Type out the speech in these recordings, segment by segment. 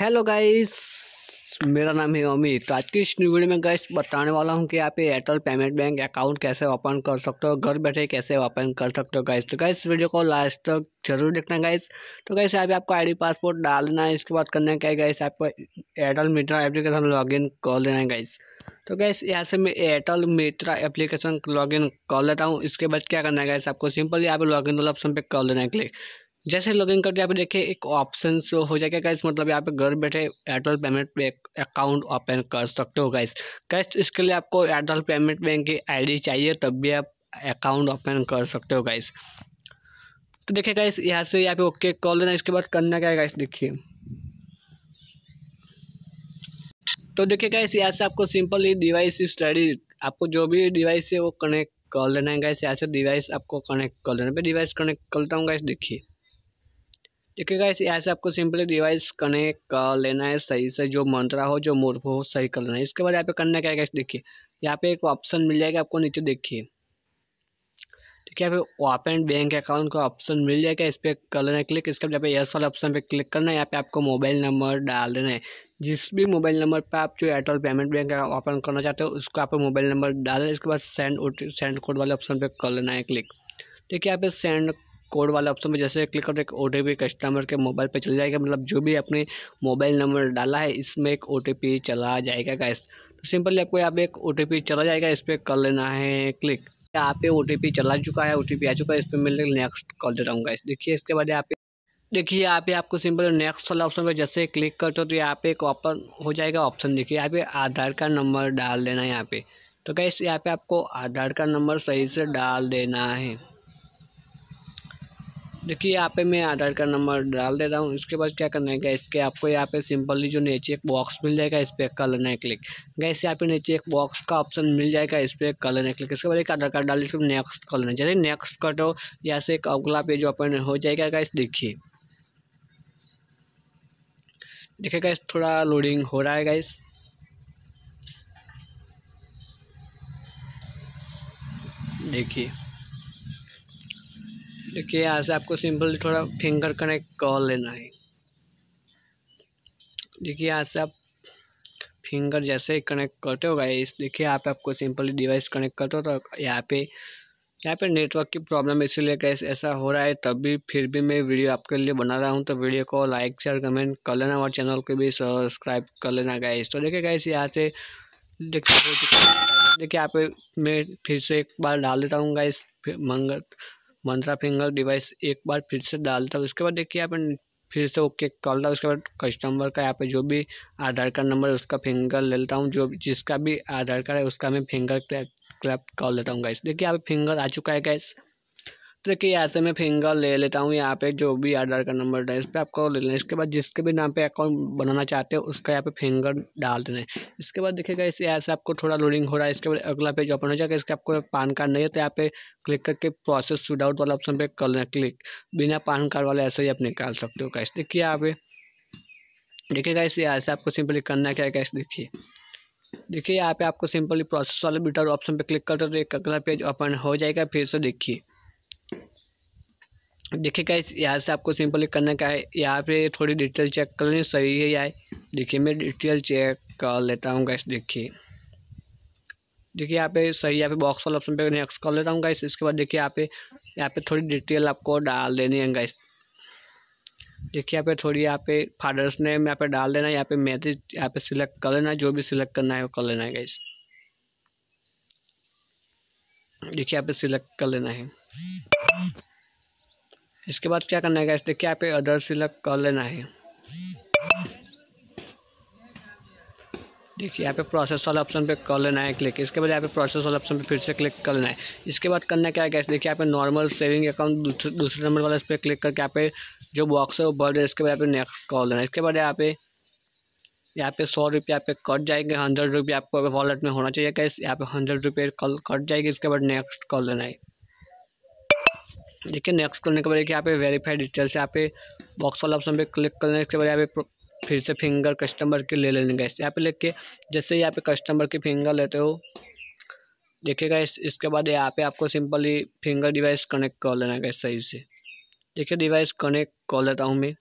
hello guys मेरा नाम है अमित तो आज की इस वीडियो में गाइस बताने वाला हूँ कि आप एयरटेल पेमेंट बैंक अकाउंट कैसे ओपन कर सकते हो घर बैठे कैसे ओपन कर सकते हो गाइस तो गाइस वीडियो को लास्ट तक जरूर देखना गाइस तो गाइस यहाँ पे आपको आईडी पासपोर्ट डालना है इसके बाद करना क्या है गाइस आपको एयरटेल मित्रा एप्लीकेशन इन कर लेना है गाइस तो गैस यहाँ से मैं एयरटेल मित्रा एप्लीकेशन लॉगिन कर लेता हूँ इसके बाद क्या करना है गैस आपको सिंपल यहाँ पे लॉगिन वाला ऑप्शन पे कर लेना है क्लिक जैसे लॉगिन करके यहाँ पे देखिए एक ऑप्शन शो हो जाएगा गैस मतलब यहाँ पे घर बैठे Airtel payment bank account open कर सकते हो गैस गैस इसके लिए आपको एयरटेल पेमेंट बैंक की आईडी चाहिए तब भी आप अकाउंट ओपन कर सकते हो गैस तो देखिए गैस यहाँ से यहाँ पे ओके कॉल देना इसके बाद करना क्या है गैस देखिए तो देखिए गैस यहाँ से आपको सिंपल ही डिवाइस स्टडी आपको जो भी डिवाइस है वो कनेक्ट कर लेना है गैस यहाँ से डिवाइस आपको कनेक्ट कर लेना है डिवाइस कनेक्ट करता हूँ गैस देखिए देखिएगा गाइस यहाँ से आपको सिंपली डिवाइस कनेक्ट कर लेना है सही से जो मंत्रा हो जो मूर्ख हो सही कर लेना है इसके बाद यहाँ पे करना क्या है देखिए यहाँ पे एक ऑप्शन मिल जाएगा आपको नीचे देखिए ठीक है पे ओपन बैंक अकाउंट का ऑप्शन मिल जाएगा इस पर कर लेना है क्लिक इसके बाद यहाँ पे यस वाले ऑप्शन पे क्लिक करना है यहाँ पे आपको मोबाइल नंबर डाल देना है जिस भी मोबाइल नंबर पे आप जो एयरटेल पेमेंट बैंक ओपन करना चाहते हो उसको आप मोबाइल नंबर डाल देना इसके बाद सेंड सेंड कोड वाले ऑप्शन पर कर लेना है क्लिक ठीक है यहाँ पे सेंड कोड वाले ऑप्शन पर जैसे क्लिक करते ओ टी पी कस्टमर के मोबाइल पे चल जाएगा मतलब जो भी आपने मोबाइल नंबर डाला है इसमें एक ओ टी पी चला जाएगा गैस तो सिंपली आपको यहाँ पे एक ओ टी पी चला जाएगा इस पर कर लेना है क्लिक यहाँ पे ओ टी पी चला चुका है ओ टी पी आ चुका है इस पर मैं नेक्स्ट कर देता हूँ गैस देखिए इसके बाद यहाँ पे देखिए यहाँ पे आपको सिंपल नेक्स्ट वाला ऑप्शन पर जैसे क्लिक करते हो तो यहाँ पे एक ऑपन हो जाएगा ऑप्शन देखिए यहाँ पे आधार कार्ड नंबर डाल देना है यहाँ पे तो गैस यहाँ पे आपको आधार कार्ड नंबर सही से डाल देना है देखिए यहाँ पे मैं आधार कार्ड नंबर डाल दे रहा हूँ इसके बाद क्या करना है गैस के आपको यहाँ पे सिंपली जो नीचे एक बॉक्स मिल जाएगा इस पर कर लेना है क्लिक गैस यहाँ पे नीचे एक बॉक्स का ऑप्शन मिल जाएगा इस पर कर लेना है क्लिक इसके बाद एक आधार कार्ड डाल इसको नेक्स्ट कर लेना जैसे नेक्स्ट कट हो यहाँ से एक अगला पेज ओपन हो जाएगा गैस देखिए देखिए गैस थोड़ा लोडिंग हो रहा है गैस देखिए देखिए यहाँ से आपको सिंपल थोड़ा फिंगर कनेक्ट कॉल लेना है देखिए यहाँ से आप फिंगर जैसे ही कनेक्ट करते हो गाइस देखिए यहाँ पे आपको सिंपली डिवाइस कनेक्ट करते हो तो यहाँ पे यहाँ पे नेटवर्क की प्रॉब्लम इसीलिए गैस ऐसा हो रहा है तब भी फिर भी मैं वीडियो आपके लिए बना रहा हूँ तो वीडियो को लाइक शेयर कमेंट कर लेना और चैनल को भी सब्सक्राइब कर लेना गाइस तो देखिए गाइस यहाँ से देखिए यहाँ पे मैं फिर से एक बार डाल देता हूँ गाइस मंगल मंत्रा फिंगर डिवाइस एक बार फिर से डालता उसके बाद देखिए आप फिर से ओके कॉल उसके बाद कस्टमर का यहाँ पे जो भी आधार कार्ड नंबर है उसका फिंगर ले लेता हूँ जो जिसका भी आधार कार्ड है उसका मैं फिंगर क्लैप कॉल लेता हूँ गैस देखिए यहाँ पे फिंगर आ चुका है गैस देखिए यहाँ से मैं फिंगर ले लेता हूँ यहाँ पे जो भी आधार का नंबर है इस पर आपको ले लेना इसके बाद जिसके भी नाम पे अकाउंट बनाना चाहते हो उसका यहाँ पे फिंगर डाल देना है इसके बाद देखिएगा इस ऐसे से आपको थोड़ा लोडिंग हो रहा है इसके बाद अगला पेज ओपन हो जाएगा इसके आपको पान कार्ड नहीं है तो यहाँ पे क्लिक करके प्रोसेस विदाउट वाला ऑप्शन पर कर लेना क्लिक बिना पान कार्ड वाले ऐसे ही आप निकाल सकते हो कैसे देखिए यहाँ पे देखिएगा इस ऐसे आपको सिंपली करना क्या है देखिए देखिए यहाँ पे आपको सिंपली प्रोसेस वाले बिटर ऑप्शन पे क्लिक करते हो तो एक अगला पेज ओपन हो जाएगा फिर से देखिए देखिए क्या यहाँ से आपको सिंपली करना क्या है यहाँ पे थोड़ी डिटेल चेक कर लें सही है यार देखिए मैं डिटेल चेक कर लेता हूँ गैस देखिए देखिए यहाँ पे सही यहाँ पे बॉक्स वाला ऑप्शन पे नेक्स्ट कर लेता हूँ गैस इसके बाद देखिए यहाँ पे यहाँ पे थोड़ी डिटेल आपको डाल देनी है गैस देखिए यहाँ पे थोड़ी यहाँ पे फादर्स नेम यहाँ पे डाल देना है यहाँ पे मैरिज यहाँ पे सिलेक्ट कर लेना है जो भी सिलेक्ट करना है वो कर लेना है गैस देखिए यहाँ पे सिलेक्ट कर लेना है इसके बाद क्या करना है गैस देखिए यहाँ पे अदर सिलेक्ट कर लेना है देखिए यहाँ पे प्रोसेस वाला ऑप्शन पे कर लेना है क्लिक इसके बाद यहाँ पे प्रोसेस वाला ऑप्शन पे फिर से क्लिक कर लेना है इसके बाद करना क्या है गैस देखिए यहाँ पे नॉर्मल सेविंग अकाउंट दूसरे नंबर वाला इस पर क्लिक करके यहाँ पे जो बॉक्स है वो रहा है इसके बाद यहाँ पे नेक्स्ट कर लेना है इसके बाद यहाँ पे यहाँ पे सौ रुपये यहाँ पे कट जाएंगे हंड्रेड रुपये आपको वॉलेट में होना चाहिए कैसे यहाँ पे हंड्रेड रुपये कल कट जाएगी इसके बाद नेक्स्ट कर लेना है देखिए नेक्स्ट करने के बाद देखिए यहाँ पे वेरीफाइड डिटेल्स यहाँ पे बॉक्स वाला ऑप्शन पे क्लिक करने के बाद यहाँ पे फिर से फिंगर कस्टमर की ले लेने गए यहाँ पे लिख के जैसे यहाँ पे कस्टमर की फिंगर लेते हो देखिएगा इस, इसके बाद यहाँ पे आपको सिंपली फिंगर डिवाइस कनेक्ट कर लेना है सही से देखिए डिवाइस कनेक्ट कर लेता हूँ मैं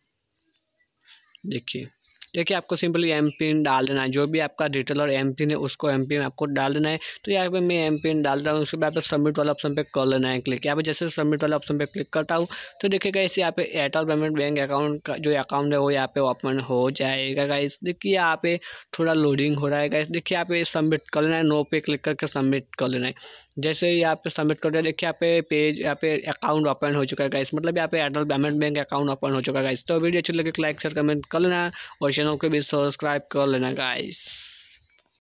देखिए देखिए आपको सिंपली एम पिन डाल देना है जो भी आपका डिटेल और एम पिन है उसको एम पिन आपको डाल देना है तो यहाँ पे मैं एम पिन डाल रहा हूँ उसके बाद सबमिट वाला ऑप्शन पे कर लेना है क्लिक यहाँ पे जैसे सबमिट वाला ऑप्शन पे क्लिक करता हूँ तो देखिएगा इसे यहाँ पे एयरटेल पेमेंट बैंक अकाउंट का जो अकाउंट है वो यहाँ पे ओपन हो जाएगा गाइस देखिए यहाँ पे थोड़ा लोडिंग हो रहा है गाइस देखिए यहाँ पे सबमिट कर लेना है नो पे क्लिक करके सबमिट कर लेना है जैसे ही यहाँ पे सबमिट कर दिया देखिए यहाँ पे पेज यहाँ पे अकाउंट ओपन हो चुका है गाइस मतलब यहाँ पे Airtel payment bank account open हो चुका है गाइस तो वीडियो अच्छी लगे लाइक शेयर कमेंट कर लेना और चैनल को भी सब्सक्राइब कर लेना गाइस